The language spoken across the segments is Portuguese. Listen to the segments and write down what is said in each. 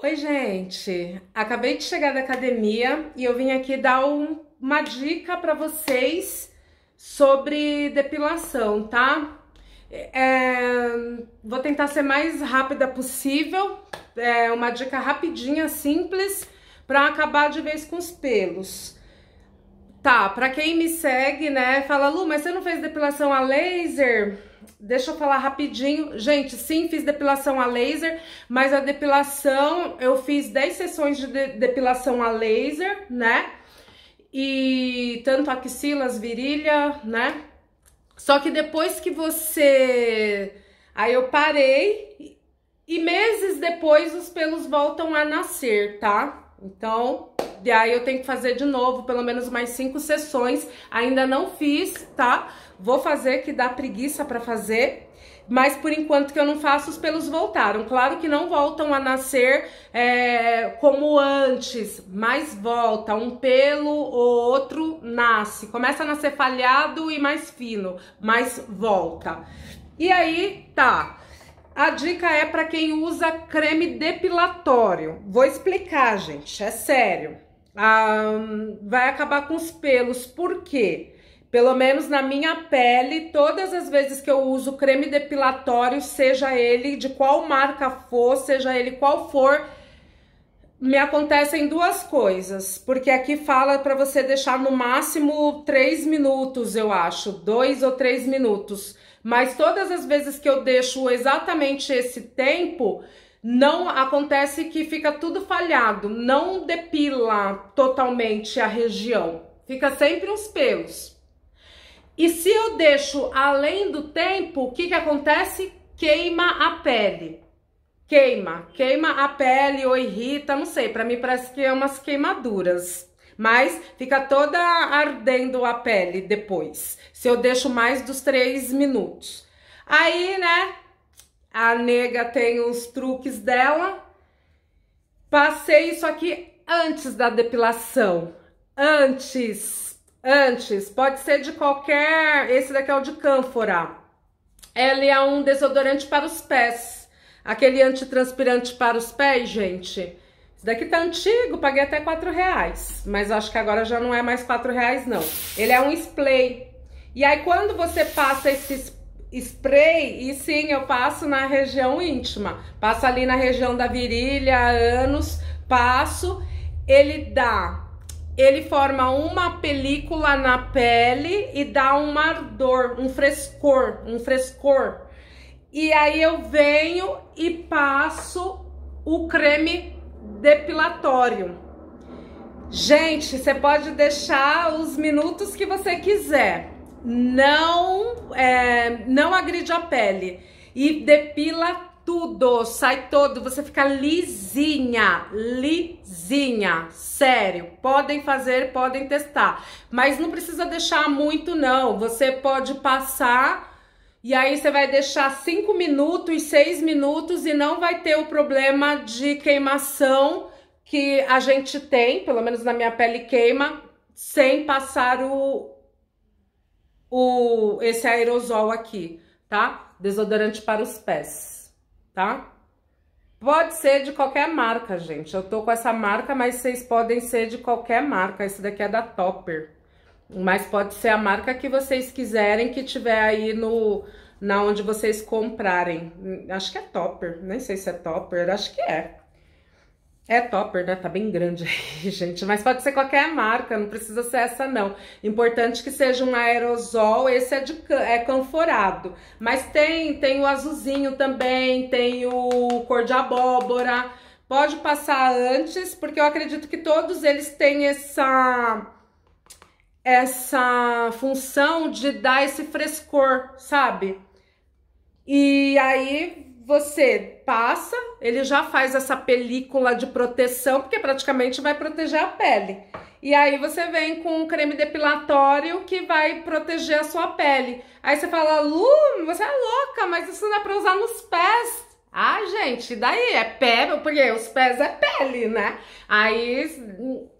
Oi, gente. Acabei de chegar da academia e eu vim aqui dar um, uma dica para vocês sobre depilação, tá? É, vou tentar ser mais rápida possível. É uma dica rapidinha, simples, para acabar de vez com os pelos. Tá, pra quem me segue, né, fala, Lu, mas você não fez depilação a laser? Deixa eu falar rapidinho. Gente, sim, fiz depilação a laser, mas a depilação, eu fiz 10 sessões de, de depilação a laser, né? E tanto axilas, virilha, né? Só que depois que você... Aí eu parei e meses depois os pelos voltam a nascer, tá? Então, aí eu tenho que fazer de novo, pelo menos mais cinco sessões. Ainda não fiz, tá? Vou fazer, que dá preguiça pra fazer. Mas por enquanto que eu não faço, os pelos voltaram. Claro que não voltam a nascer é, como antes, mas volta. Um pelo ou outro nasce. Começa a nascer falhado e mais fino, mas volta. E aí, tá. A dica é para quem usa creme depilatório. Vou explicar, gente, é sério. Ah, vai acabar com os pelos, por quê? Pelo menos na minha pele, todas as vezes que eu uso creme depilatório, seja ele de qual marca for, seja ele qual for, me acontecem duas coisas, porque aqui fala para você deixar no máximo três minutos, eu acho, dois ou três minutos. Mas todas as vezes que eu deixo exatamente esse tempo, não acontece que fica tudo falhado, não depila totalmente a região, fica sempre uns pelos. E se eu deixo além do tempo, o que, que acontece? Queima a pele queima, queima a pele ou irrita, não sei, para mim parece que é umas queimaduras. Mas fica toda ardendo a pele depois, se eu deixo mais dos três minutos. Aí, né, a nega tem os truques dela. Passei isso aqui antes da depilação. Antes, antes. Pode ser de qualquer... Esse daqui é o de cânfora. Ele é um desodorante para os pés. Aquele antitranspirante para os pés, gente. Esse daqui tá antigo, paguei até 4 reais. Mas acho que agora já não é mais 4 reais, não. Ele é um spray. E aí, quando você passa esse spray, e sim, eu passo na região íntima. Passo ali na região da virilha, anos, passo. Ele dá... Ele forma uma película na pele e dá um ardor, um frescor, um frescor e aí eu venho e passo o creme depilatório. Gente, você pode deixar os minutos que você quiser. Não, é, não agride a pele. E depila tudo, sai todo. Você fica lisinha, lisinha. Sério, podem fazer, podem testar. Mas não precisa deixar muito, não. Você pode passar e aí você vai deixar 5 minutos, 6 minutos e não vai ter o problema de queimação que a gente tem, pelo menos na minha pele queima, sem passar o, o esse aerosol aqui, tá? Desodorante para os pés, tá? Pode ser de qualquer marca, gente. Eu tô com essa marca, mas vocês podem ser de qualquer marca. Esse daqui é da Topper. Mas pode ser a marca que vocês quiserem que tiver aí no na onde vocês comprarem. Acho que é topper, nem sei se é topper, acho que é. É topper, né? Tá bem grande aí, gente. Mas pode ser qualquer marca, não precisa ser essa, não. Importante que seja um aerosol, esse é, de, é canforado. Mas tem, tem o azulzinho também, tem o cor de abóbora. Pode passar antes, porque eu acredito que todos eles têm essa essa função de dar esse frescor, sabe? E aí você passa, ele já faz essa película de proteção, porque praticamente vai proteger a pele. E aí você vem com um creme depilatório que vai proteger a sua pele. Aí você fala, Lu, você é louca, mas isso dá pra usar nos pés. Ah, gente, daí é pele, porque os pés é pele, né? Aí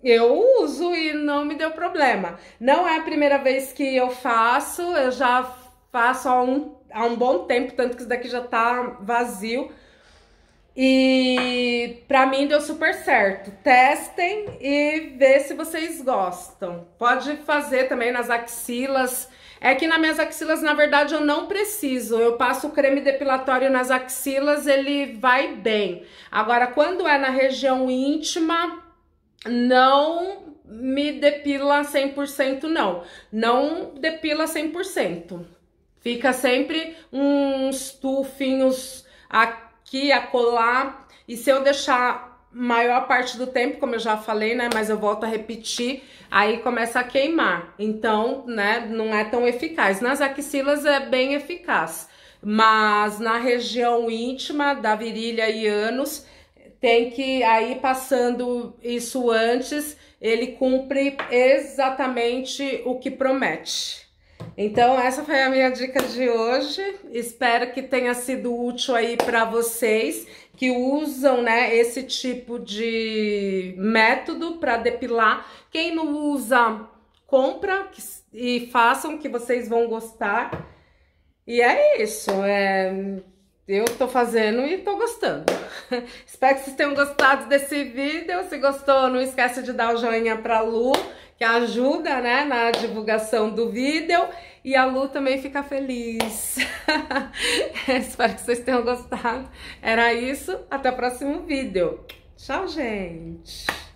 eu uso e não me deu problema. Não é a primeira vez que eu faço, eu já faço há um, há um bom tempo, tanto que isso daqui já tá vazio. E pra mim deu super certo. Testem e vê se vocês gostam. Pode fazer também nas axilas é que nas minhas axilas, na verdade, eu não preciso. Eu passo o creme depilatório nas axilas, ele vai bem. Agora, quando é na região íntima, não me depila 100% não. Não depila 100%. Fica sempre uns tufinhos aqui, acolá. E se eu deixar maior parte do tempo, como eu já falei, né? Mas eu volto a repetir, aí começa a queimar. Então, né, não é tão eficaz. Nas axilas é bem eficaz, mas na região íntima da virilha e ânus tem que aí passando isso antes, ele cumpre exatamente o que promete. Então, essa foi a minha dica de hoje. Espero que tenha sido útil aí para vocês que usam, né, esse tipo de método para depilar. Quem não usa, compra e façam que vocês vão gostar. E é isso, é... eu tô fazendo e tô gostando. Espero que vocês tenham gostado desse vídeo. Se gostou, não esquece de dar o joinha pra Lu que ajuda, né, na divulgação do vídeo. E a Lu também fica feliz. É, espero que vocês tenham gostado. Era isso. Até o próximo vídeo. Tchau, gente!